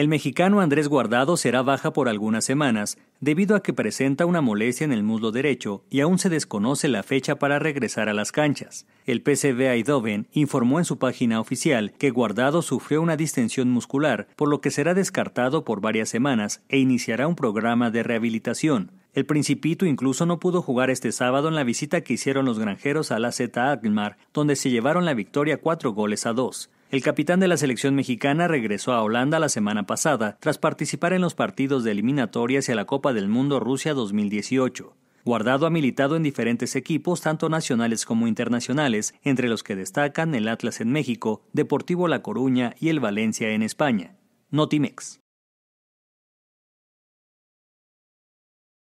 El mexicano Andrés Guardado será baja por algunas semanas, debido a que presenta una molestia en el muslo derecho y aún se desconoce la fecha para regresar a las canchas. El PCB Eindhoven informó en su página oficial que Guardado sufrió una distensión muscular, por lo que será descartado por varias semanas e iniciará un programa de rehabilitación. El Principito incluso no pudo jugar este sábado en la visita que hicieron los granjeros a la Z Agmar, donde se llevaron la victoria cuatro goles a dos. El capitán de la selección mexicana regresó a Holanda la semana pasada tras participar en los partidos de eliminatoria hacia la Copa del Mundo Rusia 2018. Guardado ha militado en diferentes equipos, tanto nacionales como internacionales, entre los que destacan el Atlas en México, Deportivo La Coruña y el Valencia en España. Notimex.